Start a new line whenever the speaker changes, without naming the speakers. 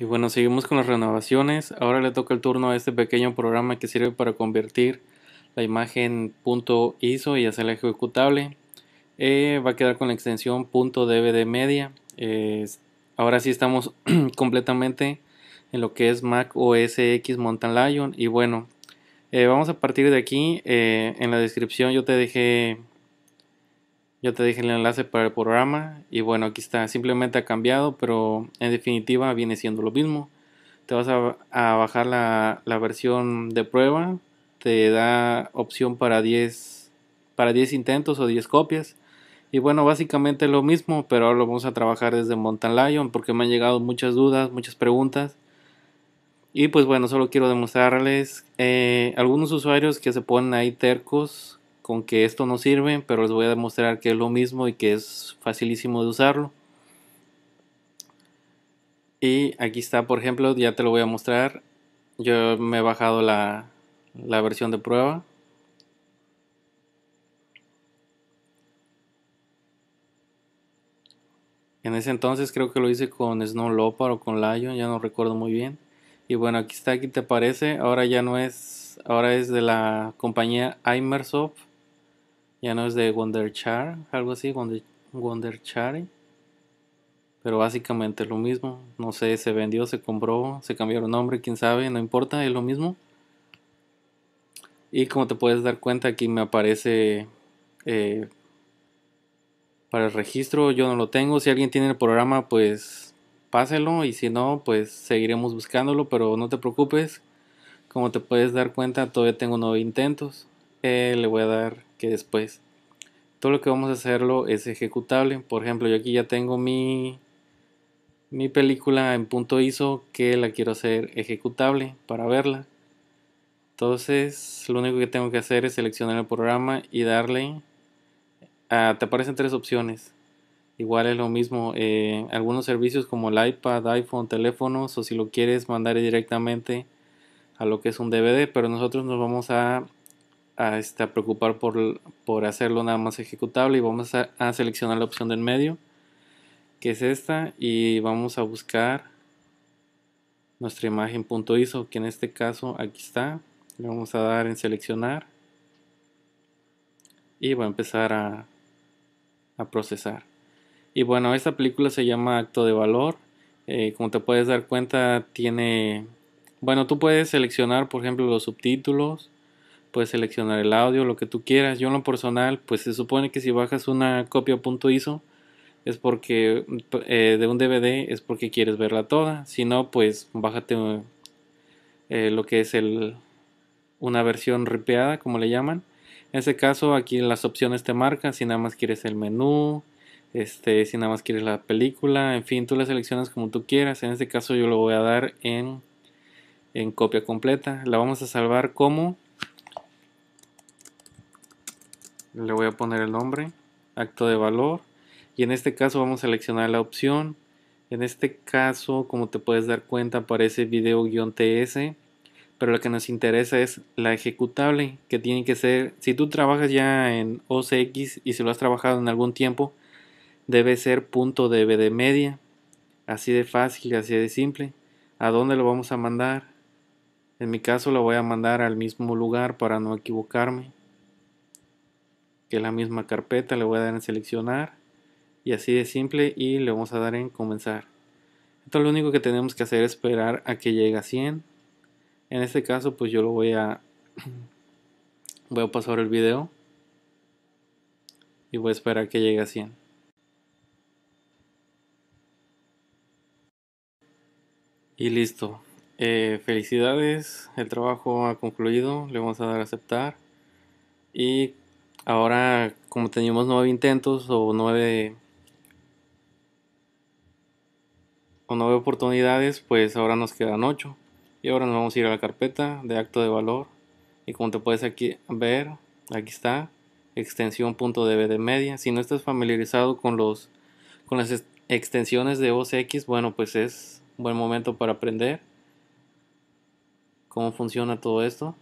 Y bueno, seguimos con las renovaciones. Ahora le toca el turno a este pequeño programa que sirve para convertir la imagen .iso y hacerla ejecutable. Eh, va a quedar con la extensión .dvd ahora sí estamos completamente en lo que es Mac OS X Mountain Lion. Y bueno, eh, vamos a partir de aquí. Eh, en la descripción yo te dejé yo te dije el enlace para el programa y bueno, aquí está, simplemente ha cambiado, pero en definitiva viene siendo lo mismo. Te vas a, bajar la, versión de prueba, te da opción para 10, para 10 intentos o 10 copias. Y bueno, básicamente lo mismo, pero ahora lo vamos a trabajar desde Mountain Lion porque me han llegado muchas dudas, muchas preguntas. Y pues bueno, solo quiero demostrarles eh, algunos usuarios que se ponen ahí tercos con que esto no sirve, pero les voy a demostrar que es lo mismo y que es facilísimo de usarlo. Y aquí está, por ejemplo, ya te lo voy a mostrar. Yo me he bajado la, la versión de prueba. En ese entonces creo que lo hice con Snow Lopar o con Lion, ya no recuerdo muy bien. Y bueno, aquí está, aquí te aparece. Ahora ya no es, ahora es de la compañía Imersoft ya no es de wonder char algo así, Wonder, char Pero básicamente lo mismo. No sé, se vendió, se compró, se cambió el nombre, quién sabe, no importa, es lo mismo. Y como te puedes dar cuenta, aquí me aparece eh, para el registro. Yo no lo tengo. Si alguien tiene el programa, pues páselo. Y si no, pues seguiremos buscándolo. Pero no te preocupes. Como te puedes dar cuenta, todavía tengo nueve intentos. Eh, le voy a dar que después. Todo lo que vamos a hacerlo es ejecutable. Por ejemplo, yo aquí ya tengo mi, mi película en punto ISO que la quiero hacer ejecutable para verla. Entonces, lo único que tengo que hacer es seleccionar el programa y darle a, te aparecen tres opciones. Igual es lo mismo. Eh, algunos servicios como el iPad, iPhone, teléfonos, o si lo quieres mandar directamente a lo que es un DVD, pero nosotros nos vamos a este, a, preocupar por, hacerlo nada más ejecutable y vamos a, seleccionar la opción del medio que es esta y vamos a buscar nuestra imagen .iso que en este caso aquí está le vamos a dar en seleccionar y va a empezar a, procesar y bueno esta película se llama acto de valor eh, como te puedes dar cuenta tiene bueno tú puedes seleccionar por ejemplo los subtítulos puedes seleccionar el audio, lo que tú quieras. Yo en lo personal, pues se supone que si bajas una copia .iso es porque eh, de un DVD es porque quieres verla toda. Si no, pues bájate eh, lo que es el una versión ripeada, como le llaman. En ese caso, aquí las opciones te marcan si nada más quieres el menú, este, si nada más quieres la película, en fin, tú la seleccionas como tú quieras. En este caso, yo lo voy a dar en en copia completa. La vamos a salvar como le voy a poner el nombre, acto de valor, y en este caso vamos a seleccionar la opción. En este caso, como te puedes dar cuenta, aparece video-ts, pero lo que nos interesa es la ejecutable, que tiene que ser, si tú trabajas ya en OCX y si lo has trabajado en algún tiempo, debe ser .db de media, así de fácil, así de simple. ¿A dónde lo vamos a mandar? En mi caso lo voy a mandar al mismo lugar para no equivocarme la misma carpeta, le voy a dar en seleccionar y así de simple y le vamos a dar en comenzar. Entonces lo único que tenemos que hacer es esperar a que llegue a 100. En este caso pues yo lo voy a voy a pasar el video y voy a esperar que llegue a 100. Y listo. Eh, felicidades, el trabajo ha concluido, le vamos a dar a aceptar y Ahora, como teníamos nueve intentos o nueve o nueve oportunidades, pues ahora nos quedan ocho. Y ahora nos vamos a ir a la carpeta de acto de valor. Y como te puedes aquí ver, aquí está, extensión de media. Si no estás familiarizado con, los, con las extensiones de osx bueno, pues es un buen momento para aprender cómo funciona todo esto.